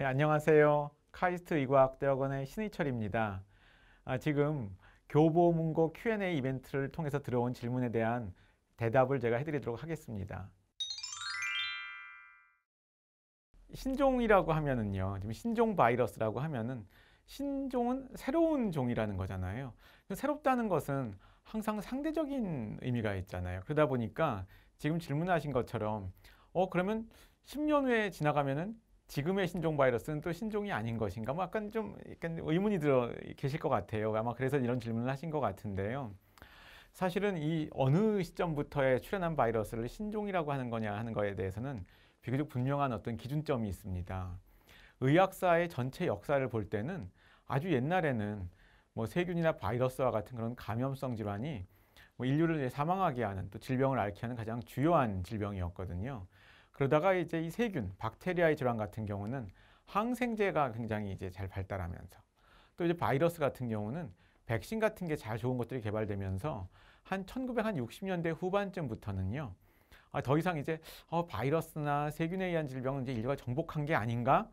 네, 안녕하세요. 카이스트 의과학대학원의 신희철입니다. 아, 지금 교보문고 Q&A 이벤트를 통해서 들어온 질문에 대한 대답을 제가 해드리도록 하겠습니다. 신종이라고 하면은요, 지금 신종 바이러스라고 하면은 신종은 새로운 종이라는 거잖아요. 그 새롭다는 것은 항상 상대적인 의미가 있잖아요. 그러다 보니까 지금 질문하신 것처럼 어 그러면 10년 후에 지나가면은 지금의 신종 바이러스는 또 신종이 아닌 것인가? 뭐 약간 좀 약간 의문이 들어 계실 것 같아요. 아마 그래서 이런 질문을 하신 것 같은데요. 사실은 이 어느 시점부터에 출현한 바이러스를 신종이라고 하는 거냐 하는 거에 대해서는 비교적 분명한 어떤 기준점이 있습니다. 의학사의 전체 역사를 볼 때는 아주 옛날에는 뭐 세균이나 바이러스와 같은 그런 감염성 질환이 뭐 인류를 사망하게 하는 또 질병을 앓게 하는 가장 주요한 질병이었거든요. 그러다가 이제 이 세균, 박테리아의 질환 같은 경우는 항생제가 굉장히 이제 잘 발달하면서 또 이제 바이러스 같은 경우는 백신 같은 게 잘 좋은 것들이 개발되면서 한 1960년대 후반쯤부터는요. 아, 더 이상 이제 어, 바이러스나 세균에 의한 질병은 이제 인류가 정복한 게 아닌가?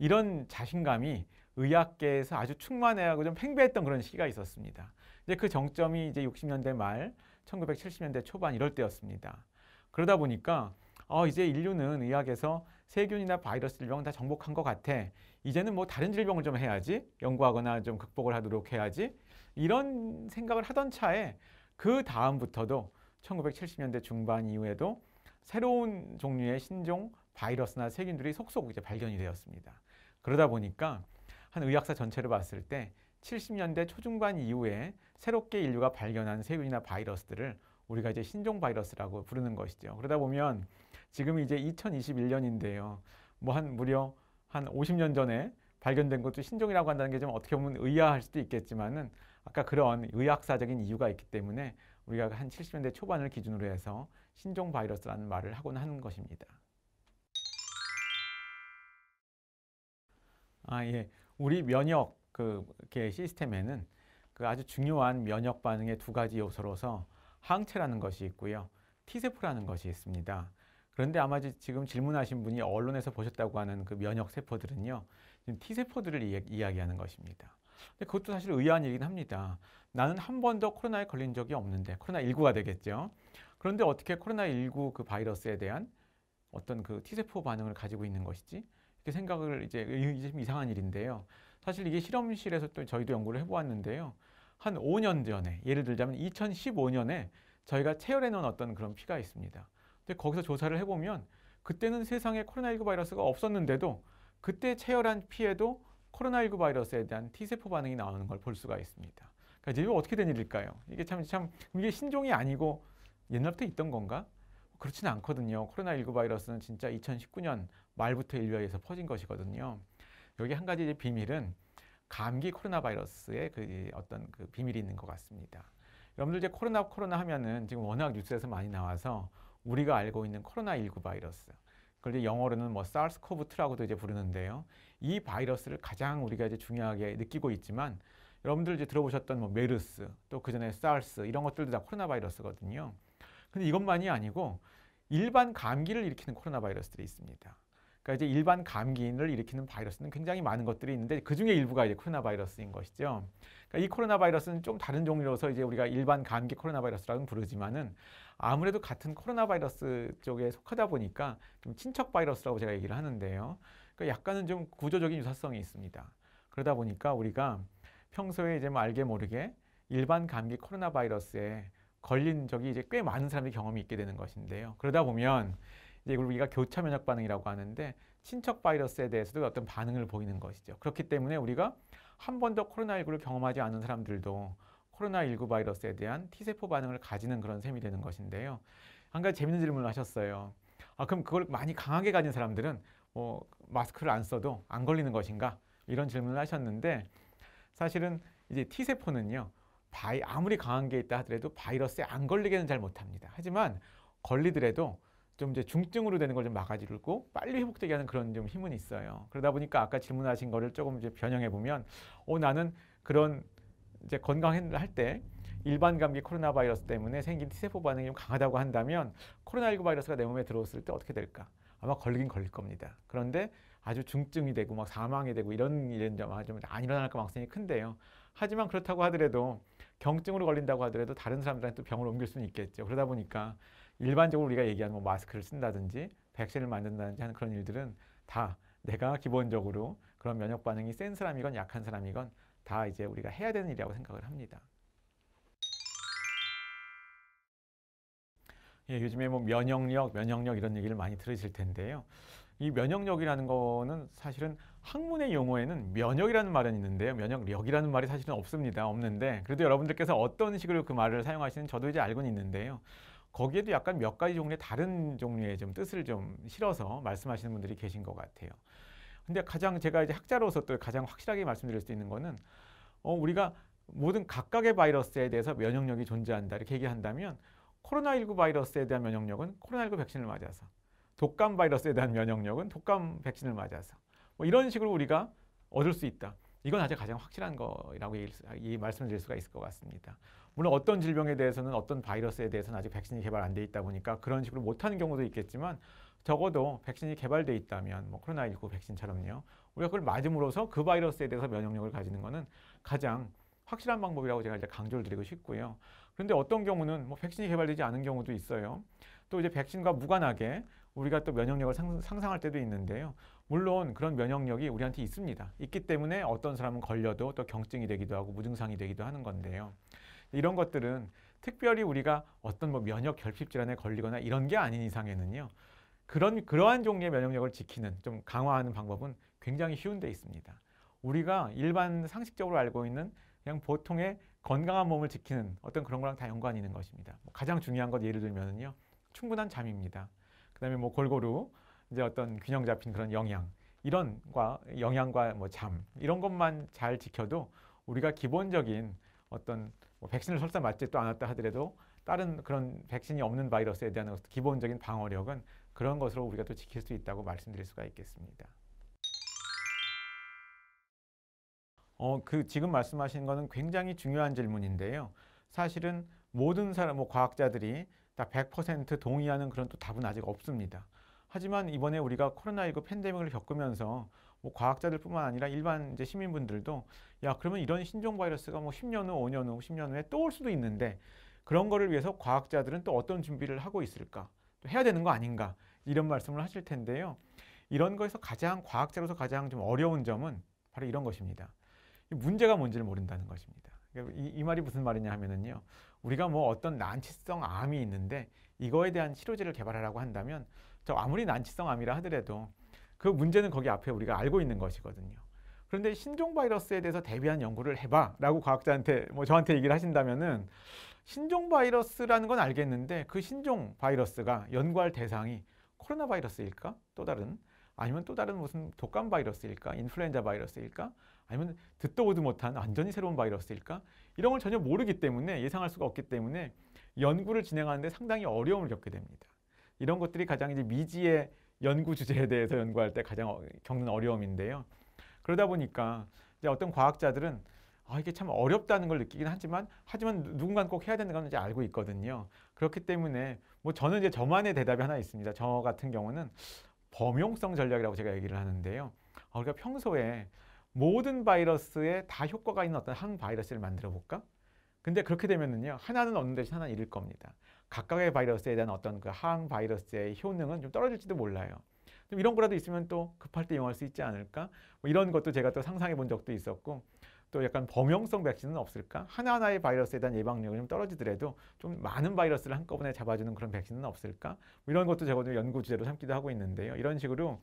이런 자신감이 의학계에서 아주 충만해하고 좀 팽배했던 그런 시기가 있었습니다. 이제 그 정점이 이제 60년대 말, 1970년대 초반 이럴 때였습니다. 그러다 보니까 어, 이제 인류는 의학에서 세균이나 바이러스 질병 다 정복한 것 같아. 이제는 뭐 다른 질병을 좀 해야지. 연구하거나 좀 극복을 하도록 해야지. 이런 생각을 하던 차에 그 다음부터도 1970년대 중반 이후에도 새로운 종류의 신종 바이러스나 세균들이 속속 이제 발견이 되었습니다. 그러다 보니까 한 의학사 전체를 봤을 때 70년대 초중반 이후에 새롭게 인류가 발견한 세균이나 바이러스들을 우리가 이제 신종 바이러스라고 부르는 것이죠. 그러다 보면 지금 이제 2021년인데요. 뭐 한 무려 한 50년 전에 발견된 것도 신종이라고 한다는 게 좀 어떻게 보면 의아할 수도 있겠지만은 아까 그런 의학사적인 이유가 있기 때문에 우리가 한 70년대 초반을 기준으로 해서 신종 바이러스라는 말을 하곤 하는 것입니다. 아, 예. 우리 면역 그 시스템에는 그 아주 중요한 면역 반응의 두 가지 요소로서 항체라는 것이 있고요. T세포라는 것이 있습니다. 그런데 아마 지금 질문하신 분이 언론에서 보셨다고 하는 그 면역 세포들은요. 지금 T세포들을 이야기하는 것입니다. 근데 그것도 사실 의아한 일이긴 합니다. 나는 한 번도 코로나에 걸린 적이 없는데 코로나19가 되겠죠. 그런데 어떻게 코로나19 그 바이러스에 대한 어떤 그 T세포 반응을 가지고 있는 것이지? 이렇게 생각을 이제 이제 이상한 일인데요. 사실 이게 실험실에서 또 저희도 연구를 해보았는데요. 한 5년 전에 예를 들자면 2015년에 저희가 체열해놓은 어떤 그런 피가 있습니다. 근데 거기서 조사를 해보면 그때는 세상에 코로나19 바이러스가 없었는데도 그때 체열한 피에도 코로나19 바이러스에 대한 T세포 반응이 나오는 걸 볼 수가 있습니다. 그러니까 이제 이거 어떻게 된 일일까요? 이게 참, 참, 이게 신종이 아니고 옛날부터 있던 건가? 그렇진 않거든요. 코로나19 바이러스는 진짜 2019년 말부터 인류에서 퍼진 것이거든요. 여기 한 가지 비밀은 감기 코로나 바이러스의 그 어떤 그 비밀이 있는 것 같습니다. 여러분들 이제 코로나 코로나 하면은 지금 워낙 뉴스에서 많이 나와서 우리가 알고 있는 코로나19 바이러스. 그걸 이제 영어로는 뭐 SARS-CoV-2라고도 이제 부르는데요. 이 바이러스를 가장 우리가 이제 중요하게 느끼고 있지만 여러분들 이제 들어보셨던 뭐 메르스, 또 그전에 SARS 이런 것들도 다 코로나 바이러스거든요. 근데 이것만이 아니고 일반 감기를 일으키는 코로나 바이러스들이 있습니다. 그러니까 이제 일반 감기인을 일으키는 바이러스는 굉장히 많은 것들이 있는데 그 중에 일부가 이제 코로나 바이러스인 것이죠. 그러니까 이 코로나 바이러스는 좀 다른 종류로서 이제 우리가 일반 감기 코로나 바이러스라고 부르지만은 아무래도 같은 코로나 바이러스 쪽에 속하다 보니까 좀 친척 바이러스라고 제가 얘기를 하는데요. 그러니까 약간은 좀 구조적인 유사성이 있습니다. 그러다 보니까 우리가 평소에 이제 뭐 알게 모르게 일반 감기 코로나 바이러스에 걸린 적이 이제 꽤 많은 사람들이 경험이 있게 되는 것인데요. 그러다 보면 이걸 우리가 교차 면역 반응이라고 하는데 친척 바이러스에 대해서도 어떤 반응을 보이는 것이죠. 그렇기 때문에 우리가 한 번도 코로나19를 경험하지 않은 사람들도 코로나19 바이러스에 대한 T세포 반응을 가지는 그런 셈이 되는 것인데요. 한 가지 재밌는 질문을 하셨어요. 아, 그럼 그걸 많이 강하게 가진 사람들은 뭐 마스크를 안 써도 안 걸리는 것인가? 이런 질문을 하셨는데 사실은 이제 T세포는요. 바이, 아무리 강한 게 있다 하더라도 바이러스에 안 걸리게는 잘 못합니다. 하지만 걸리더라도 좀 이제 중증으로 되는 걸 좀 막아주고 빨리 회복되게 하는 그런 좀 힘은 있어요. 그러다 보니까 아까 질문하신 거를 조금 이제 변형해 보면, 오, 어, 나는 그런 이제 건강 할때 일반 감기 코로나 바이러스 때문에 생긴 T세포 반응이 좀 강하다고 한다면 코로나19 바이러스가 내 몸에 들어왔을 때 어떻게 될까? 아마 걸리긴 걸릴 겁니다. 그런데 아주 중증이 되고 막 사망이 되고 이런 일은 좀안 일어날 가능성이 큰데요. 하지만 그렇다고 하더라도 경증으로 걸린다고 하더라도 다른 사람들한테 또 병을 옮길 수는 있겠죠. 그러다 보니까 일반적으로 우리가 얘기하는 뭐 마스크를 쓴다든지 백신을 만든다든지 하는 그런 일들은 다 내가 기본적으로 그런 면역 반응이 센 사람이건 약한 사람이건 다 이제 우리가 해야 되는 일이라고 생각을 합니다. 예, 요즘에 뭐 면역력, 면역력 이런 얘기를 많이 들으실 텐데요. 이 면역력이라는 거는 사실은 학문의 용어에는 면역이라는 말은 있는데요. 면역력이라는 말이 사실은 없습니다. 없는데 그래도 여러분들께서 어떤 식으로 그 말을 사용하시는 저도 이제 알고는 있는데요. 거기에도 약간 몇 가지 종류의 다른 종류의 좀 뜻을 좀 실어서 말씀하시는 분들이 계신 것 같아요. 근데 가장 제가 이제 학자로서 또 가장 확실하게 말씀드릴 수 있는 거는 어, 우리가 모든 각각의 바이러스에 대해서 면역력이 존재한다 이렇게 얘기한다면 코로나19 바이러스에 대한 면역력은 코로나19 백신을 맞아서 독감 바이러스에 대한 면역력은 독감 백신을 맞아서 뭐 이런 식으로 우리가 얻을 수 있다. 이건 아직 가장 확실한 거라고 말씀을 드릴 수가 있을 것 같습니다. 물론 어떤 질병에 대해서는 어떤 바이러스에 대해서는 아직 백신이 개발 안 돼 있다 보니까 그런 식으로 못하는 경우도 있겠지만 적어도 백신이 개발돼 있다면 뭐 코로나19 백신처럼요. 우리가 그걸 맞음으로써 그 바이러스에 대해서 면역력을 가지는 것은 가장 확실한 방법이라고 제가 이제 강조를 드리고 싶고요. 그런데 어떤 경우는 뭐 백신이 개발되지 않은 경우도 있어요. 또 이제 백신과 무관하게 우리가 또 면역력을 상상할 때도 있는데요. 물론 그런 면역력이 우리한테 있습니다. 있기 때문에 어떤 사람은 걸려도 또 경증이 되기도 하고 무증상이 되기도 하는 건데요. 이런 것들은 특별히 우리가 어떤 뭐 면역 결핍 질환에 걸리거나 이런 게 아닌 이상에는요. 그런 그러한 종류의 면역력을 지키는 좀 강화하는 방법은 굉장히 쉬운 데 있습니다. 우리가 일반 상식적으로 알고 있는 그냥 보통의 건강한 몸을 지키는 어떤 그런 거랑 다 연관이 있는 것입니다. 뭐 가장 중요한 것 예를 들면은요. 충분한 잠입니다. 그다음에 뭐 골고루 이제 어떤 균형 잡힌 그런 영양 이런과 영양과 뭐 잠 이런 것만 잘 지켜도 우리가 기본적인 어떤 뭐 백신을 설사 맞지도 않았다 하더라도 다른 그런 백신이 없는 바이러스에 대한 기본적인 방어력은 그런 것으로 우리가 또 지킬 수 있다고 말씀드릴 수가 있겠습니다. 어, 그 지금 말씀하신 거는 굉장히 중요한 질문인데요. 사실은 모든 사람, 뭐 과학자들이 다 100% 동의하는 그런 또 답은 아직 없습니다. 하지만 이번에 우리가 코로나19 팬데믹을 겪으면서 뭐 과학자들뿐만 아니라 일반 이제 시민분들도 야 그러면 이런 신종 바이러스가 뭐 10년 후, 5년 후, 10년 후에 또 올 수도 있는데 그런 거를 위해서 과학자들은 또 어떤 준비를 하고 있을까? 또 해야 되는 거 아닌가? 이런 말씀을 하실 텐데요. 이런 거에서 가장 과학자로서 가장 좀 어려운 점은 바로 이런 것입니다. 문제가 뭔지를 모른다는 것입니다. 그러니까 이, 이 말이 무슨 말이냐 하면은요. 우리가 뭐 어떤 난치성 암이 있는데 이거에 대한 치료제를 개발하라고 한다면 저 아무리 난치성 암이라 하더라도 그 문제는 거기 앞에 우리가 알고 있는 것이거든요. 그런데 신종 바이러스에 대해서 대비한 연구를 해봐라고 과학자한테 뭐 저한테 얘기를 하신다면은 신종 바이러스라는 건 알겠는데 그 신종 바이러스가 연구할 대상이 코로나 바이러스일까? 또 다른 아니면 또 다른 무슨 독감 바이러스일까? 인플루엔자 바이러스일까? 아니면 듣도 보도 못한 완전히 새로운 바이러스일까? 이런 걸 전혀 모르기 때문에 예상할 수가 없기 때문에 연구를 진행하는데 상당히 어려움을 겪게 됩니다. 이런 것들이 가장 이제 미지의 연구 주제에 대해서 연구할 때 가장 어, 겪는 어려움인데요. 그러다 보니까 이제 어떤 과학자들은 아, 이게 참 어렵다는 걸 느끼긴 하지만 하지만 누군가는 꼭 해야 되는 건 이제 알고 있거든요. 그렇기 때문에 뭐 저는 이제 저만의 대답이 하나 있습니다. 저 같은 경우는 범용성 전략이라고 제가 얘기를 하는데요. 우리가 아, 그러니까 평소에 모든 바이러스에 다 효과가 있는 어떤 항바이러스를 만들어 볼까? 근데 그렇게 되면은요 하나는 얻는 대신 하나는 잃을 겁니다. 각각의 바이러스에 대한 어떤 그항 바이러스의 효능은 좀 떨어질지도 몰라요. 좀 이런 거라도 있으면 또 급할 때 이용할 수 있지 않을까? 뭐 이런 것도 제가 또 상상해 본 적도 있었고 또 약간 범용성 백신은 없을까? 하나하나의 바이러스에 대한 예방력이 좀 떨어지더라도 좀 많은 바이러스를 한꺼번에 잡아주는 그런 백신은 없을까? 뭐 이런 것도 제가 연구 주제로 삼기도 하고 있는데요. 이런 식으로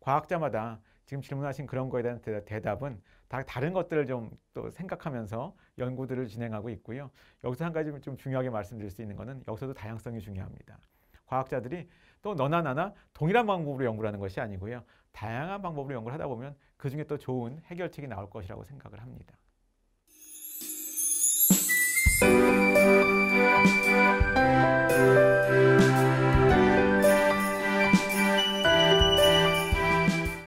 과학자마다 지금 질문하신 그런 거에 대한 대답은 다 다른 것들을 좀 또 생각하면서 연구들을 진행하고 있고요. 여기서 한 가지 좀 중요하게 말씀드릴 수 있는 것은 여기서도 다양성이 중요합니다. 과학자들이 또 너나 나나 동일한 방법으로 연구를 하는 것이 아니고요. 다양한 방법으로 연구를 하다 보면 그중에 또 좋은 해결책이 나올 것이라고 생각을 합니다.